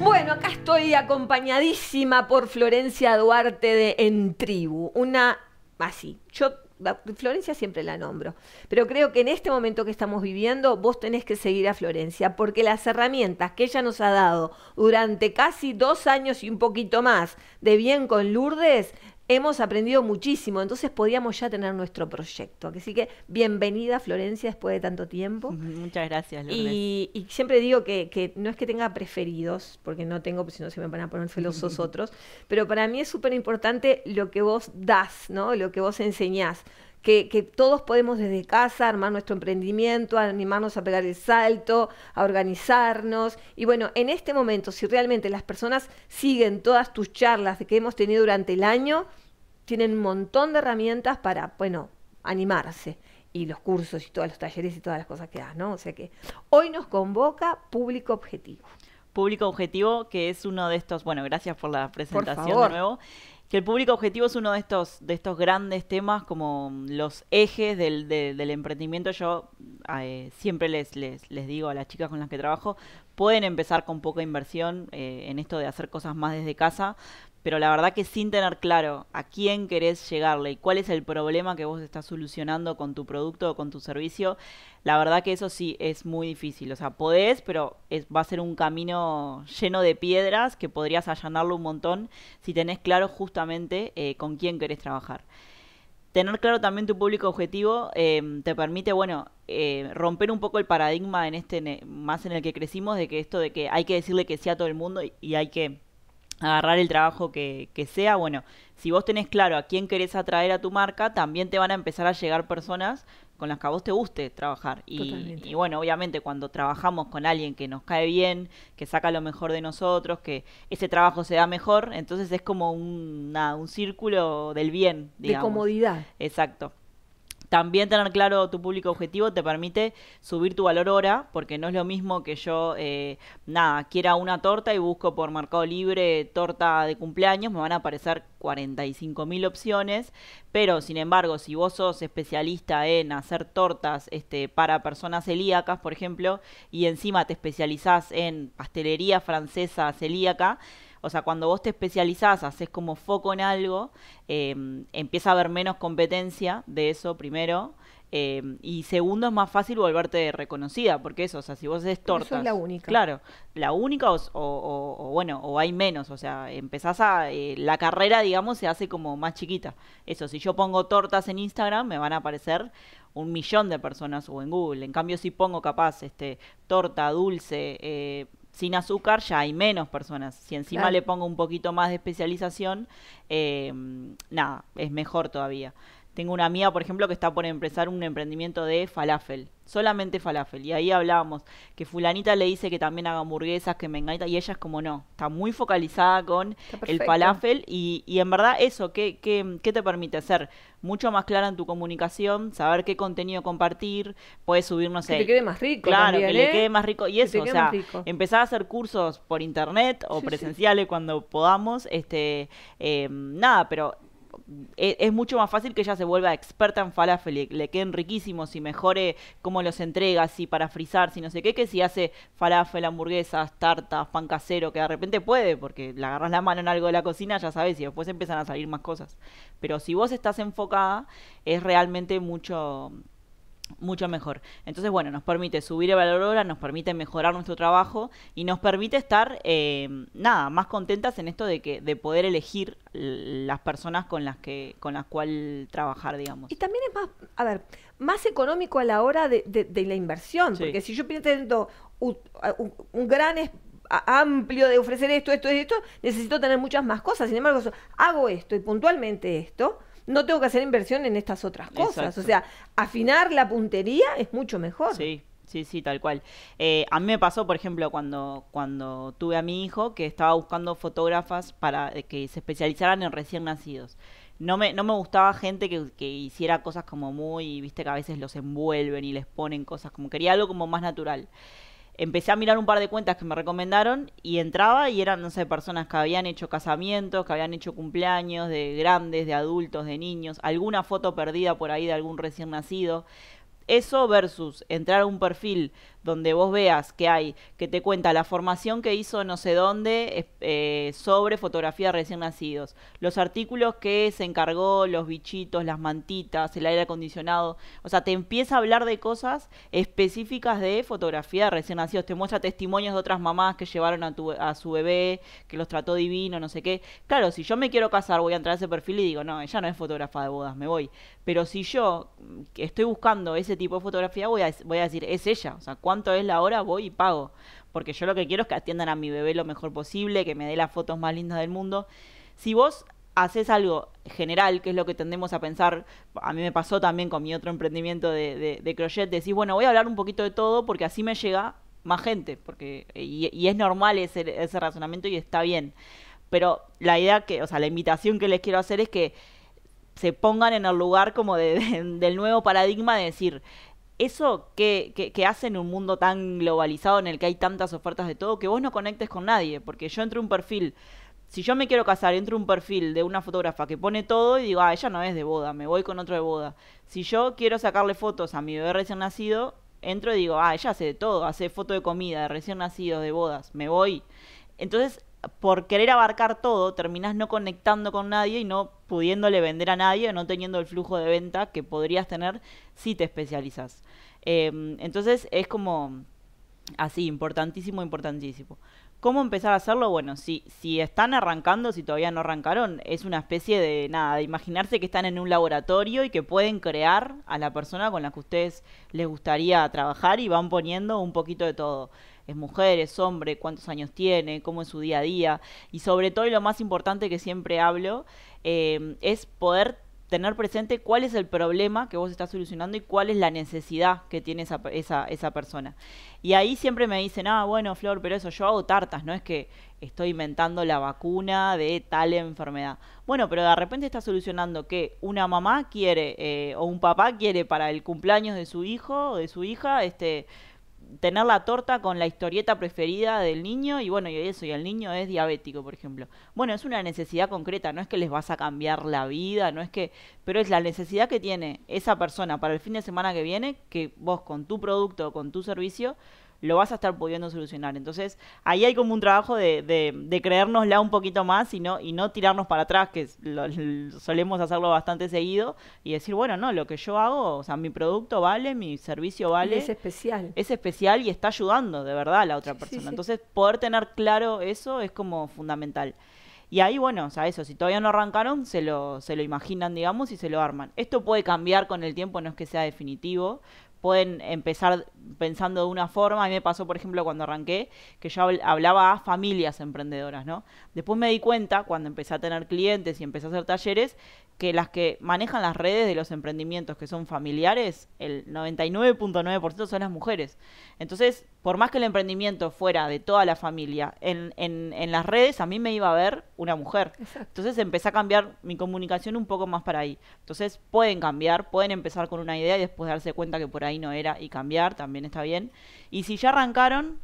Bueno, acá estoy acompañadísima por Florencia Duarte de En Tribu, una así. Yo Florencia siempre la nombro, pero creo que en este momento que estamos viviendo vos tenés que seguir a Florencia, porque las herramientas que ella nos ha dado durante casi dos años y un poquito más de bien con Lourdes hemos aprendido muchísimo, entonces podíamos ya tener nuestro proyecto. Así que bienvenida Florencia después de tanto tiempo. Muchas gracias, Lourdes. Y, siempre digo que, no es que tenga preferidos, porque no tengo, si no se me van a poner celosos otros, pero para mí es súper importante lo que vos das, ¿no? lo que vos enseñás que, todos podemos desde casa armar nuestro emprendimiento, animarnos a pegar el salto, a organizarnos. Y bueno, en este momento, si realmente las personas siguen todas tus charlas que hemos tenido durante el año, tienen un montón de herramientas para, bueno, animarse. Y los cursos y todos los talleres y todas las cosas que das, ¿no? O sea que hoy nos convoca público objetivo. Público objetivo, que es uno de estos, bueno, gracias por la presentación de nuevo que el público objetivo es uno de estos, de estos grandes temas, como los ejes del, emprendimiento. Yo eh, siempre les, les, les, digo a las chicas con las que trabajo, pueden empezar con poca inversión eh, en esto de hacer cosas más desde casa, pero la verdad que sin tener claro a quién querés llegarle y cuál es el problema que vos estás solucionando con tu producto o con tu servicio, la verdad que eso sí es muy difícil. O sea, podés, pero es, va a ser un camino lleno de piedras que podrías allanarlo un montón si tenés claro justamente eh, con quién querés trabajar. Tener claro también tu público objetivo em, te permite, bueno, eh, romper un poco el paradigma en este, más en el que crecimos de que esto de que hay que decirle que sí a todo el mundo y hay que agarrar el trabajo que, sea. Bueno, si vos tenés claro a quién querés atraer a tu marca, también te van a empezar a llegar personas con las que a vos te guste trabajar. Y, y, bueno, obviamente cuando trabajamos con alguien que nos cae bien, que saca lo mejor de nosotros, que ese trabajo se da mejor, entonces es como un, un círculo del bien. Digamos. De comodidad. Exacto. También tener claro tu público objetivo te permite subir tu valor hora, porque no es lo mismo que yo, eh, nada, quiera una torta y busco por Mercado Libre torta de cumpleaños, me van a aparecer 45.000 opciones, pero sin embargo, si vos sos especialista en hacer tortas este, para personas celíacas, por ejemplo, y encima te especializás en pastelería francesa celíaca, o sea, cuando vos te especializás, haces como foco en algo, eh, empieza a haber menos competencia de eso primero. Eh, y segundo, es más fácil volverte reconocida, porque eso, o sea, si vos haces tortas. Eso la única. Claro, la única, o, bueno, o hay menos, o sea, empezás a. Eh, la carrera, digamos, se hace como más chiquita. Eso, si yo pongo tortas en Instagram, me van a aparecer un millón de personas o en Google. En cambio, si pongo capaz este torta, dulce, sin azúcar ya hay menos personas. Si encima le pongo un poquito más de especialización, eh, nada, es mejor todavía. Tengo una amiga, por ejemplo, que está por empezar un emprendimiento de falafel, solamente falafel. Y ahí hablábamos que fulanita le dice que también haga hamburguesas, que menganita, y ella es como no, está muy focalizada con el falafel. Y, y, en verdad eso, ¿qué, te permite Hacer mucho más clara en tu comunicación? Saber qué contenido compartir, puedes subirnos no sé... Que quede más rico. Claro, que ¿eh? quede más rico. Y eso, o sea, empezar a hacer cursos por internet o presenciales cuando podamos. este eh, Nada, pero e, es, mucho más fácil que ella se vuelva experta en falafel, le, le queden riquísimos y mejore cómo los entrega, si para frizar, si no sé qué, que si hace falafel, hamburguesas, tartas, pan casero, que de repente puede, porque le agarras la mano en algo de la cocina, ya sabes, y después empiezan a salir más cosas. Pero si vos estás enfocada, es realmente mucho mucho mejor. Entonces, bueno, nos permite subir el valor hora, nos permite mejorar nuestro trabajo y nos permite estar, em, nada, más contentas en esto de que de poder elegir las personas con las que con las cual trabajar, digamos. Y también es más, a ver, más económico a la hora de, de, la inversión, porque si yo pienso un, un, gran amplio de ofrecer esto, esto, esto, necesito tener muchas más cosas. Sin embargo, hago esto y puntualmente esto, no tengo que hacer inversión en estas otras cosas. O sea, afinar la puntería es mucho mejor. Sí. Sí, sí, tal cual. Eh, a mí me pasó, por ejemplo, cuando, cuando tuve a mi hijo que estaba buscando fotógrafas para eh, que se especializaran en recién nacidos. No me, no me gustaba gente que, que hiciera cosas como muy, viste que a veces los envuelven y les ponen cosas como quería algo como más natural empecé a mirar un par de cuentas que me recomendaron y entraba y eran, no sé, personas que habían hecho casamientos, que habían hecho cumpleaños de grandes, de adultos, de niños, alguna foto perdida por ahí de algún recién nacido, eso versus entrar a un perfil donde vos veas que hay, que te cuenta la formación que hizo no sé dónde eh, sobre fotografía de recién nacidos, los artículos que se encargó, los bichitos, las mantitas, el aire acondicionado, o sea, te empieza a hablar de cosas específicas de fotografía de recién nacidos, te muestra testimonios de otras mamás que llevaron a, tu, a su bebé, que los trató divino, no sé qué. Claro, si yo me quiero casar, voy a entrar a ese perfil y digo, no, ella no es fotógrafa de bodas, me voy. Pero si yo estoy buscando ese tipo de fotografía, voy a, voy a decir, es ella. O sea, ¿cuánto es la hora? Voy y pago. Porque yo lo que quiero es que atiendan a mi bebé lo mejor posible, que me dé las fotos más lindas del mundo. Si vos haces algo general, que es lo que tendemos a pensar, a mí me pasó también con mi otro emprendimiento de, de, crochet, decís, bueno, voy a hablar un poquito de todo porque así me llega más gente, porque eh, y, es normal ese, ese razonamiento y está bien. Pero la idea que, o sea, la invitación que les quiero hacer es que se pongan en el lugar como de, del nuevo paradigma de decir, eso que, que, que, hace en un mundo tan globalizado en el que hay tantas ofertas de todo, que vos no conectes con nadie, porque yo entro un perfil, si yo me quiero casar, entro un perfil de una fotógrafa que pone todo y digo, ah, ella no es de boda, me voy con otro de boda. Si yo quiero sacarle fotos a mi bebé recién nacido, entro y digo, ah, ella hace de todo, hace foto de comida, de recién nacido, de bodas, me voy. Entonces por querer abarcar todo, terminás no conectando con nadie y no pudiéndole vender a nadie, no teniendo el flujo de venta que podrías tener si te especializas. Em, entonces es como así, importantísimo, importantísimo. ¿Cómo empezar a hacerlo? Bueno, si, si están arrancando, si todavía no arrancaron, es una especie de nada, de imaginarse que están en un laboratorio y que pueden crear a la persona con la que ustedes les gustaría trabajar y van poniendo un poquito de todo es mujer, es hombre, cuántos años tiene, cómo es su día a día. Y sobre todo, y lo más importante que siempre hablo, eh, es poder tener presente cuál es el problema que vos estás solucionando y cuál es la necesidad que tiene esa, persona. Y ahí siempre me dicen, ah, bueno, Flor, pero eso, yo hago tartas, no es que estoy inventando la vacuna de tal enfermedad. Bueno, pero de repente está solucionando que una mamá quiere eh, o un papá quiere para el cumpleaños de su hijo o de su hija, este, tener la torta con la historieta preferida del niño y bueno, y eso, y el niño es diabético, por ejemplo. Bueno, es una necesidad concreta, no es que les vas a cambiar la vida, no es que, pero es la necesidad que tiene esa persona para el fin de semana que viene, que vos con tu producto, con tu servicio, lo vas a estar pudiendo solucionar. Entonces, ahí hay como un trabajo de, de, de un poquito más y no, y no tirarnos para atrás, que solemos hacerlo bastante seguido, y decir, bueno, no, lo que yo hago, o sea, mi producto vale, mi servicio vale. es especial. Es especial y está ayudando de verdad a la otra persona. Entonces, poder tener claro eso es como fundamental. Y ahí, bueno, o sea, eso, si todavía no arrancaron, se lo, se lo imaginan, digamos, y se lo arman. Esto puede cambiar con el tiempo, no es que sea definitivo, pueden empezar pensando de una forma. A mí me pasó, por ejemplo, cuando arranqué, que yo hablaba a familias emprendedoras, ¿no? Después me di cuenta, cuando empecé a tener clientes y empecé a hacer talleres, que las que manejan las redes de los emprendimientos que son familiares, el 99.9% son las mujeres. Entonces, por más que el emprendimiento fuera de toda la familia, en, las redes a mí me iba a ver una mujer. Entonces empecé a cambiar mi comunicación un poco más para ahí. Entonces pueden cambiar, pueden empezar con una idea y después darse cuenta que por ahí ahí no era y cambiar, también está bien. Y si ya arrancaron,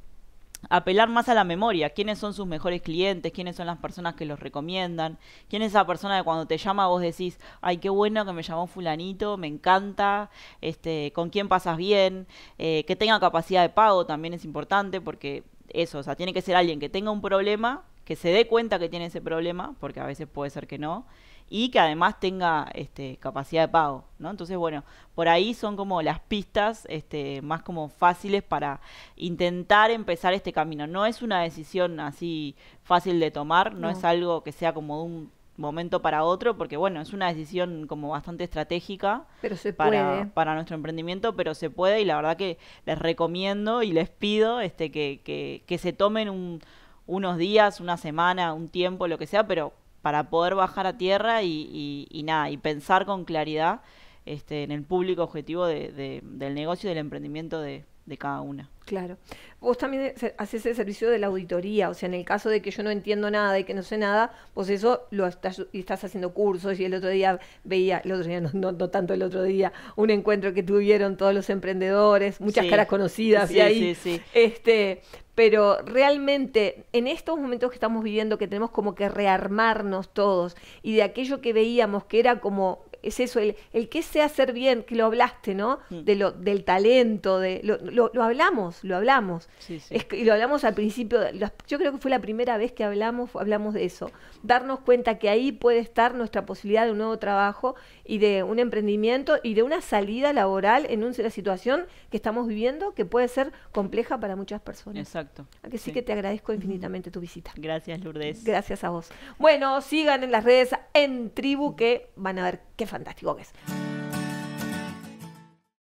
apelar más a la memoria, quiénes son sus mejores clientes, quiénes son las personas que los recomiendan, quién es esa persona que cuando te llama vos decís, ay, qué bueno que me llamó fulanito, me encanta, este, con quién pasas bien, eh, que tenga capacidad de pago también es importante porque eso, o sea, tiene que ser alguien que tenga un problema que se dé cuenta que tiene ese problema, porque a veces puede ser que no, y que además tenga este, capacidad de pago, ¿no? Entonces, bueno, por ahí son como las pistas este, más como fáciles para intentar empezar este camino. No es una decisión así fácil de tomar, no, es algo que sea como de un momento para otro, porque bueno, es una decisión como bastante estratégica pero se para, para, nuestro emprendimiento, pero se puede y la verdad que les recomiendo y les pido este, que, que se tomen un unos días, una semana, un tiempo, lo que sea, pero para poder bajar a tierra y, nada, y pensar con claridad este, en el público objetivo de, del negocio y del emprendimiento de, de cada una. Claro. Vos también haces el servicio de la auditoría, o sea, en el caso de que yo no entiendo nada y que no sé nada, pues eso lo estás, estás haciendo cursos y el otro día veía, el otro día, no, tanto el otro día, un encuentro que tuvieron todos los emprendedores, muchas caras conocidas y ahí. Sí, este, pero realmente en estos momentos que estamos viviendo, que tenemos como que rearmarnos todos y de aquello que veíamos que era como es eso, el, que sé hacer bien, que lo hablaste, ¿no? Mm. De lo, del talento, de lo, hablamos, lo hablamos. Sí, y lo hablamos al principio, yo creo que fue la primera vez que hablamos, hablamos de eso. Darnos cuenta que ahí puede estar nuestra posibilidad de un nuevo trabajo y de un emprendimiento y de una salida laboral en una situación que estamos viviendo que puede ser compleja para muchas personas. Exacto. Así sí. que te agradezco infinitamente tu visita. Gracias, Lourdes. Gracias a vos. Bueno, sigan en las redes en tribu que van a ver qué fantástico que es.